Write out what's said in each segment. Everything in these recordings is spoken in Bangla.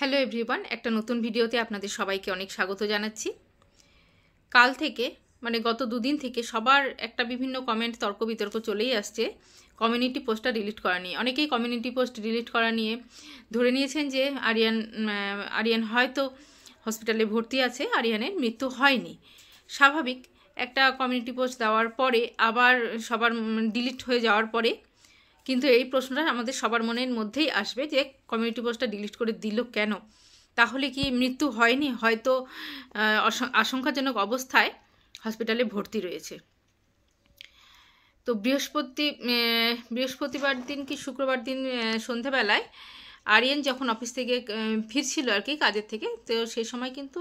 হ্যালো এভরিওয়ান একটা নতুন ভিডিওতে আপনাদের সবাইকে অনেক স্বাগত জানাচ্ছি কাল থেকে মানে গত দুদিন থেকে সবার একটা বিভিন্ন কমেন্ট তর্ক বিতর্ক চলেই আসছে কমিউনিটি পোস্টটা ডিলিট করা নিয়ে অনেকেই কমিউনিটি পোস্ট ডিলিট করা নিয়ে ধরে নিয়েছেন যে আরিয়ান আরিয়ান হয়তো হসপিটালে ভর্তি আছে আরিয়ানের মৃত্যু হয়নি স্বাভাবিক একটা কমিউনিটি পোস্ট দেওয়ার পরে আবার সবার ডিলিট হয়ে যাওয়ার পরে কিন্তু এই প্রশ্নটা আমাদের সবার মনের মধ্যেই আসবে যে কমিউনিটি পোস্টটা ডিলিট করে দিল কেন তাহলে কি মৃত্যু হয়নি হয়তো আশঙ্কাজনক অবস্থায় হসপিটালে ভর্তি রয়েছে তো বৃহস্পতি বৃহস্পতিবার দিন কি শুক্রবার দিন সন্ধ্যাবেলায় আরিয়ান যখন অফিস থেকে ফিরছিল আর কি কাজের থেকে তো সেই সময় কিন্তু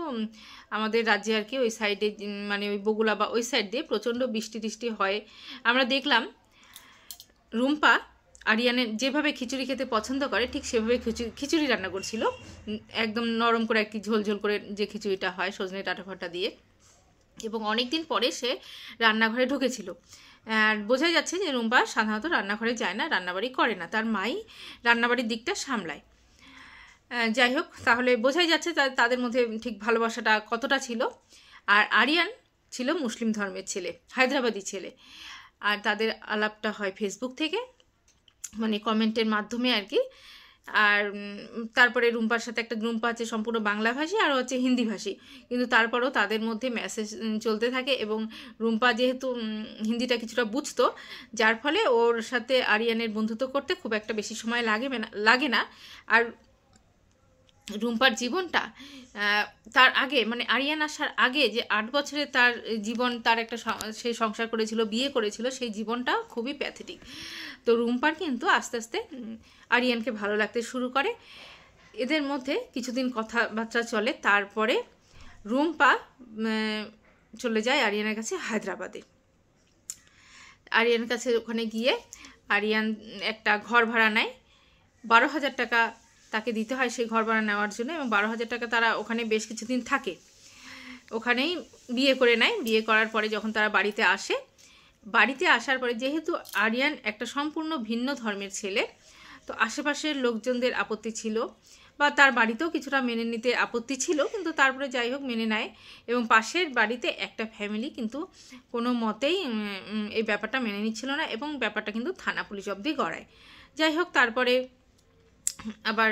আমাদের রাজ্যে আর কি ওই সাইডে মানে ওই বগুলা বা ওই সাইড দিয়ে প্রচণ্ড বৃষ্টি টিষ্টি হয় আমরা দেখলাম রুম্পা আরিয়ানে যেভাবে খিচুড়ি খেতে পছন্দ করে ঠিক সেভাবে খিচুড়ি খিচুড়ি রান্না করছিল একদম নরম করে একটি ঝোলঝোল করে যে খিচুড়িটা হয় সজনে টাটাফাটা দিয়ে এবং অনেক দিন পরে সে রান্নাঘরে ঢুকেছিল আর বোঝাই যাচ্ছে যে রুম্পা সাধারণত রান্নাঘরে যায় না রান্নাবাড়ি করে না তার মাই রান্নাবাড়ির দিকটা সামলায় যাই হোক তাহলে বোঝাই যাচ্ছে তাদের মধ্যে ঠিক ভালোবাসাটা কতটা ছিল আর আরিয়ান ছিল মুসলিম ধর্মের ছেলে হায়দ্রাবাদি ছেলে আর তাদের আলাপটা হয় ফেসবুক থেকে মানে কমেন্টের মাধ্যমে আর কি আর তারপরে রুম্পার সাথে একটা গ্রুম্প আছে সম্পূর্ণ বাংলাভাষী আর হচ্ছে হিন্দিভাষী কিন্তু তারপরেও তাদের মধ্যে মেসেজ চলতে থাকে এবং রুম্পা যেহেতু হিন্দিটা কিছুটা বুঝতো যার ফলে ওর সাথে আরিয়ানের বন্ধুত্ব করতে খুব একটা বেশি সময় লাগে না লাগে না আর রুম্পার জীবনটা তার আগে মানে আরিয়ান আসার আগে যে আট বছরে তার জীবন তার একটা সে সংসার করেছিল বিয়ে করেছিল সেই জীবনটা খুবই প্যাথেটিক তো রুম্পার কিন্তু আস্তে আস্তে আরিয়ানকে ভালো লাগতে শুরু করে এদের মধ্যে কিছুদিন কথাবার্তা চলে তারপরে রুম্পা চলে যায় আরিয়ানের কাছে হায়দ্রাবাদে আরিয়ানের কাছে ওখানে গিয়ে আরিয়ান একটা ঘর ভাড়া নেয় বারো হাজার টাকা তাকে দিতে হয় সেই ঘর ভাড়া নেওয়ার জন্য এবং বারো হাজার টাকা তারা ওখানে বেশ কিছুদিন থাকে ওখানেই বিয়ে করে নেয় বিয়ে করার পরে যখন তারা বাড়িতে আসে বাড়িতে আসার পরে যেহেতু আরিয়ান একটা সম্পূর্ণ ভিন্ন ধর্মের ছেলে তো আশেপাশের লোকজনদের আপত্তি ছিল বা তার বাড়িতেও কিছুটা মেনে নিতে আপত্তি ছিল কিন্তু তারপরে যাই হোক মেনে নেয় এবং পাশের বাড়িতে একটা ফ্যামিলি কিন্তু কোনো মতেই এই ব্যাপারটা মেনে নিচ্ছিল না এবং ব্যাপারটা কিন্তু থানা পুলিশ অব্দি গড়ায় যাই হোক তারপরে আবার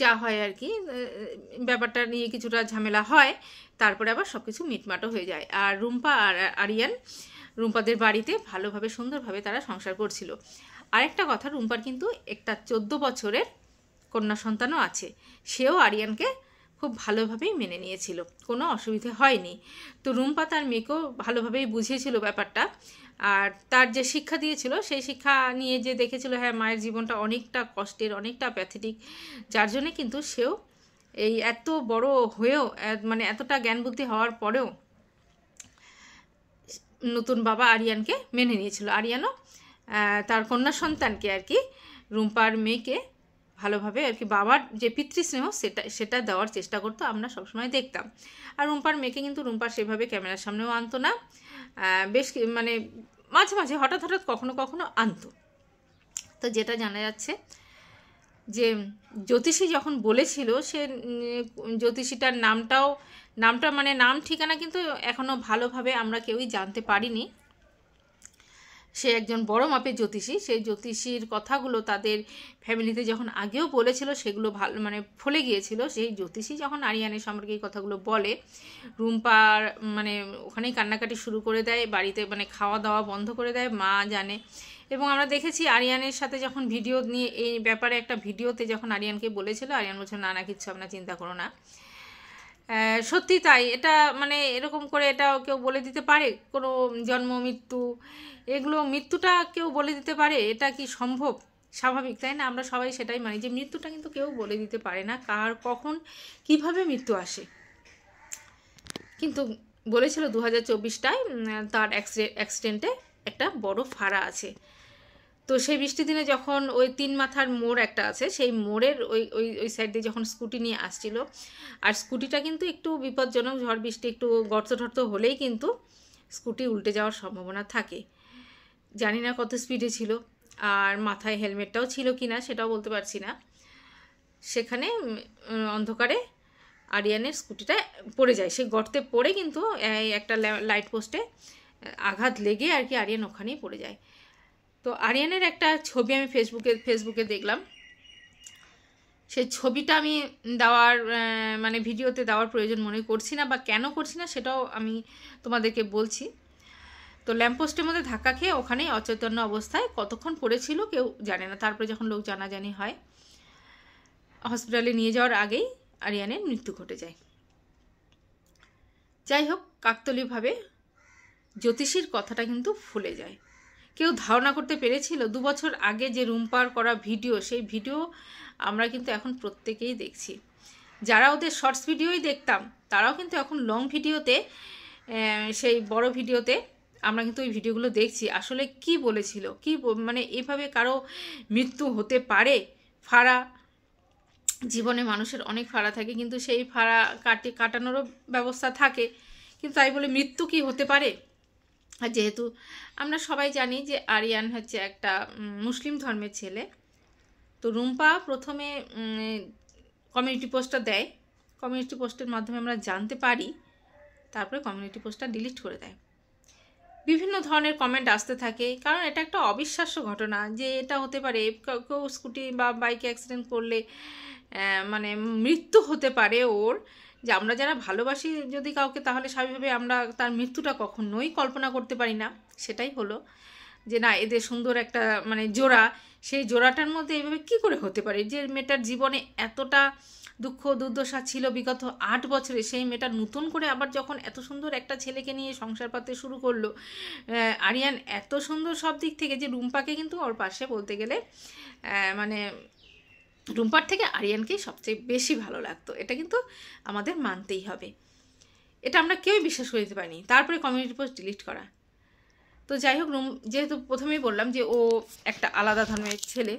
যা হয় আর কি ব্যাপারটা নিয়ে কিছুটা ঝামেলা হয় তারপরে আবার সব কিছু মিটমাটও হয়ে যায় আর রুম্পা আর আরিয়ান রুম্পাদের বাড়িতে ভালোভাবে সুন্দরভাবে তারা সংসার করছিল আরেকটা কথা রুম্পার কিন্তু একটা চোদ্দ বছরের কন্যা সন্তানও আছে সেও আরিয়ানকে খুব ভালোভাবেই মেনে নিয়েছিল কোনো অসুবিধে হয়নি তো রুম্পা তার মেয়েকেও ভালোভাবেই বুঝিয়েছিল ব্যাপারটা আর তার যে শিক্ষা দিয়েছিল সেই শিক্ষা নিয়ে যে দেখেছিল হ্যাঁ মায়ের জীবনটা অনেকটা কষ্টের অনেকটা প্যাথেটিক যার জন্যে কিন্তু সেও এই এত বড় হয়েও মানে এতটা জ্ঞান বুদ্ধি হওয়ার পরেও নতুন বাবা আরিয়ানকে মেনে নিয়েছিল আরিয়ানও তার কন্যা সন্তানকে আর কি রুম্পার মেয়েকে ভালোভাবে আর কি বাবার যে পিতৃস্নেহ সেটা সেটা দেওয়ার চেষ্টা করতো আমরা সবসময় দেখতাম আর রুম্পার মেয়েকে কিন্তু রুম্পা সেভাবে ক্যামেরার সামনেও আনতো না বেশ মানে মাঝে মাঝে হঠাৎ হঠাৎ কখনো কখনো আনতো তো যেটা জানা যাচ্ছে যে জ্যোতিষী যখন বলেছিল সে জ্যোতিষীটার নামটাও নামটা মানে নাম ঠিকানা কিন্তু এখনও ভালোভাবে আমরা কেউই জানতে পারিনি সে একজন বড় মাপের জ্যোতিষী সেই জ্যোতিষীর কথাগুলো তাদের ফ্যামিলিতে যখন আগেও বলেছিল সেগুলো ভালো মানে ফলে গিয়েছিল সেই জ্যোতিষী যখন আরিয়ানের সম্পর্কে এই কথাগুলো বলে রুম্পার মানে ওখানেই কান্নাকাটি শুরু করে দেয় বাড়িতে মানে খাওয়া দাওয়া বন্ধ করে দেয় মা জানে এবং আমরা দেখেছি আরিয়ানের সাথে যখন ভিডিও নিয়ে এই ব্যাপারে একটা ভিডিওতে যখন আরিয়ানকে বলেছিল আরিয়ান বলছে না না কিচ্ছু আপনার চিন্তা করো না সত্যি তাই এটা মানে এরকম করে এটা কেউ বলে দিতে পারে কোনো জন্ম মৃত্যু এগুলো মৃত্যুটা কেউ বলে দিতে পারে এটা কি সম্ভব স্বাভাবিক তাই না আমরা সবাই সেটাই মানি যে মৃত্যুটা কিন্তু কেউ বলে দিতে পারে না কার কখন কিভাবে মৃত্যু আসে কিন্তু বলেছিল দু হাজার চব্বিশটায় তার অ্যাক্সিডেন্টে একটা বড় ফাড়া আছে তো সেই বৃষ্টির দিনে যখন ওই তিন মাথার মোড় একটা আছে সেই মোড়ের ওই ওই ওই সাইড দিয়ে যখন স্কুটি নিয়ে আসছিল আর স্কুটিটা কিন্তু একটু বিপজ্জনক ঝড় বৃষ্টি একটু গর্ত টর্ত হলেই কিন্তু স্কুটি উল্টে যাওয়ার সম্ভাবনা থাকে জানি না কত স্পিডে ছিল আর মাথায় হেলমেটটাও ছিল কি না সেটাও বলতে পারছি না সেখানে অন্ধকারে আরিয়ানের স্কুটিটা পড়ে যায় সেই গর্তে পড়ে কিন্তু একটা লাইট পোস্টে আঘাত লেগে আর কি আরিয়ান ওখানেই পড়ে যায় তো আরিয়ানের একটা ছবি আমি ফেসবুকে ফেসবুকে দেখলাম সেই ছবিটা আমি দেওয়ার মানে ভিডিওতে দেওয়ার প্রয়োজন মনে করছি না বা কেন করছি না সেটাও আমি তোমাদেরকে বলছি তো ল্যাম্পোস্টের মধ্যে ধাক্কা খেয়ে ওখানেই অচৈতন্য অবস্থায় কতক্ষণ পড়েছিল কেউ জানে না তারপরে যখন লোক জানাজানি হয় হসপিটালে নিয়ে যাওয়ার আগেই আরিয়ানের মৃত্যু ঘটে যায় যাই হোক কাকতলিভাবে জ্যোতিষীর কথাটা কিন্তু ফুলে যায় কেউ ধারণা করতে পেরেছিল দু বছর আগে যে রুম পার করা ভিডিও সেই ভিডিও আমরা কিন্তু এখন প্রত্যেকেই দেখছি যারা ওদের শর্টস ভিডিওই দেখতাম তারাও কিন্তু এখন লং ভিডিওতে সেই বড় ভিডিওতে আমরা কিন্তু ওই ভিডিওগুলো দেখছি আসলে কি বলেছিল কি মানে এভাবে কারো মৃত্যু হতে পারে ফাড়া জীবনে মানুষের অনেক ফাড়া থাকে কিন্তু সেই ফাড়া কাটি কাটানোরও ব্যবস্থা থাকে কিন্তু তাই বলে মৃত্যু কি হতে পারে যেহেতু আমরা সবাই জানি যে আরিয়ান হচ্ছে একটা মুসলিম ধর্মের ছেলে তো রুম্পা প্রথমে কমিউনিটি পোস্টটা দেয় কমিউনিটি পোস্টের মাধ্যমে আমরা জানতে পারি তারপরে কমিউনিটি পোস্টটা ডিলিট করে দেয় বিভিন্ন ধরনের কমেন্ট আসতে থাকে কারণ এটা একটা অবিশ্বাস্য ঘটনা যে এটা হতে পারে কেউ স্কুটি বা বাইকে অ্যাক্সিডেন্ট করলে মানে মৃত্যু হতে পারে ওর যে আমরা যারা ভালোবাসি যদি কাউকে তাহলে স্বাভাবিকভাবে আমরা তার মৃত্যুটা কখনোই কল্পনা করতে পারি না সেটাই হলো যে না এদের সুন্দর একটা মানে জোড়া সেই জোড়াটার মধ্যে এইভাবে কি করে হতে পারে যে মেয়েটার জীবনে এতটা দুঃখ দুর্দশা ছিল বিগত আট বছরে সেই মেয়েটা নতুন করে আবার যখন এত সুন্দর একটা ছেলেকে নিয়ে সংসার পাতে শুরু করলো আরিয়ান এত সুন্দর সব দিক থেকে যে রুম্পাকে কিন্তু ওর পাশে বলতে গেলে মানে রুম্পার থেকে আরিয়ানকেই সবচেয়ে বেশি ভালো লাগতো এটা কিন্তু আমাদের মানতেই হবে এটা আমরা কেউই বিশ্বাস করে দিতে পারিনি তারপরে কমিউনিটি পোস্ট ডিলিট করা তো যাই হোক রুম যেহেতু প্রথমেই বললাম যে ও একটা আলাদা ধর্মের ছেলে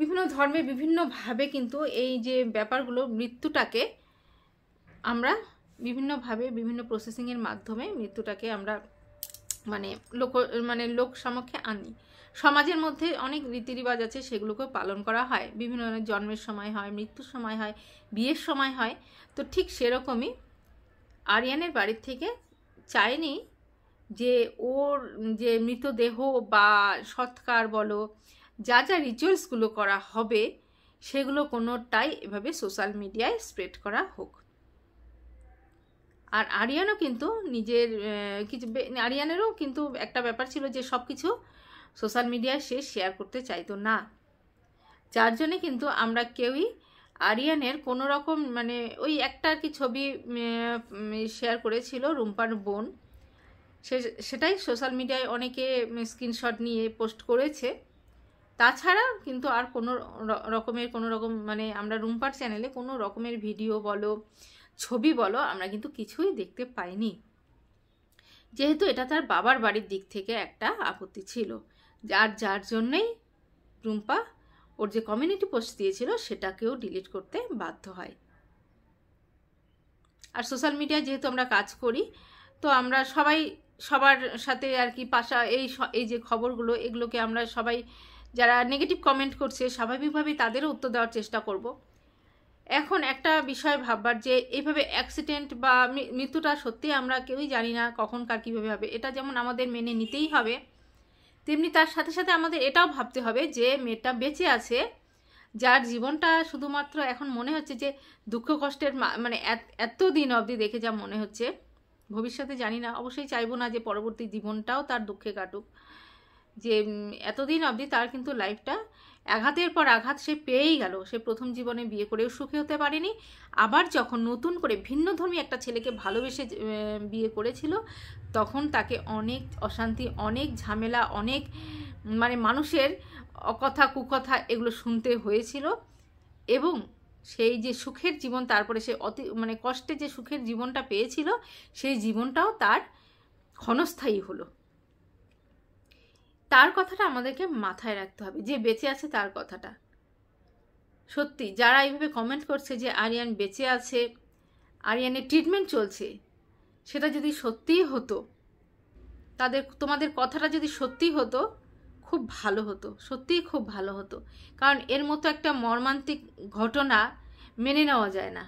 বিভিন্ন ধর্মে বিভিন্নভাবে কিন্তু এই যে ব্যাপারগুলো মৃত্যুটাকে আমরা বিভিন্নভাবে বিভিন্ন প্রসেসিংয়ের মাধ্যমে মৃত্যুটাকে আমরা মানে লোক মানে লোক সমক্ষে আনি সমাজের মধ্যে অনেক রীতিরিবাজ আছে সেগুলোকেও পালন করা হয় বিভিন্ন ধরনের জন্মের সময় হয় মৃত্যুর সময় হয় বিয়ের সময় হয় তো ঠিক সেরকমই আরিয়ানের বাড়ির থেকে চায়নি যে ওর যে মৃতদেহ বা সৎকার বলো যা যা রিচুয়ালসগুলো করা হবে সেগুলো কোনোটাই এভাবে সোশ্যাল মিডিয়ায় স্প্রেড করা হোক আর আরিয়ানও কিন্তু নিজের কিছু আরিয়ানেরও কিন্তু একটা ব্যাপার ছিল যে সব কিছু সোশ্যাল মিডিয়ায় সে শেয়ার করতে চাইতো না যার জন্যে কিন্তু আমরা কেউই আরিয়ানের কোনো রকম মানে ওই একটা আর কি ছবি শেয়ার করেছিল রুম্পার বোন সে সেটাই সোশ্যাল মিডিয়ায় অনেকে স্ক্রিনশট নিয়ে পোস্ট করেছে তাছাড়া কিন্তু আর কোনো রকমের কোনো রকম মানে আমরা রুম্পার চ্যানেলে কোনো রকমের ভিডিও বলো ছবি বলো আমরা কিন্তু কিছুই দেখতে পাইনি যেহেতু এটা তার বাবার বাড়ির দিক থেকে একটা আপত্তি ছিল আর যার জন্যেই রুম্পা ওর যে কমিউনিটি পোস্ট দিয়েছিল সেটাকেও ডিলিট করতে বাধ্য হয় আর সোশ্যাল মিডিয়ায় যেহেতু আমরা কাজ করি তো আমরা সবাই সবার সাথে আর কি পাশা এই এই যে খবরগুলো এগুলোকে আমরা সবাই যারা নেগেটিভ কমেন্ট করছে স্বাভাবিকভাবেই তাদেরও উত্তর দেওয়ার চেষ্টা করব এখন একটা বিষয় ভাববার যে এইভাবে অ্যাক্সিডেন্ট বা মৃত্যুটা সত্যি আমরা কেউই জানি না কখন কার কীভাবে হবে এটা যেমন আমাদের মেনে নিতেই হবে তেমনি তার সাথে সাথে আমাদের এটাও ভাবতে হবে যে মেয়েটা বেঁচে আছে যার জীবনটা শুধুমাত্র এখন মনে হচ্ছে যে দুঃখ কষ্টের মানে এত দিন অবধি দেখে যা মনে হচ্ছে ভবিষ্যতে জানি না অবশ্যই চাইবো না যে পরবর্তী জীবনটাও তার দুঃখে কাটুক যে এতদিন অবধি তার কিন্তু লাইফটা আঘাতের পর আঘাত সে পেয়েই গেল সে প্রথম জীবনে বিয়ে করেও সুখী হতে পারেনি আবার যখন নতুন করে ভিন্নধর্মী একটা ছেলেকে ভালোবেসে বিয়ে করেছিল তখন তাকে অনেক অশান্তি অনেক ঝামেলা অনেক মানে মানুষের অকথা কুকথা এগুলো শুনতে হয়েছিল এবং সেই যে সুখের জীবন তারপরে সে অতি মানে কষ্টে যে সুখের জীবনটা পেয়েছিল সেই জীবনটাও তার ক্ষণস্থায়ী হলো তার কথাটা আমাদেরকে মাথায় রাখতে হবে যে বেঁচে আছে তার কথাটা সত্যি যারা এইভাবে কমেন্ট করছে যে আরিয়ান বেঁচে আছে আরিয়ানের ট্রিটমেন্ট চলছে সেটা যদি সত্যিই হতো তাদের তোমাদের কথাটা যদি সত্যি হতো খুব ভালো হতো সত্যিই খুব ভালো হতো কারণ এর মতো একটা মর্মান্তিক ঘটনা মেনে নেওয়া যায় না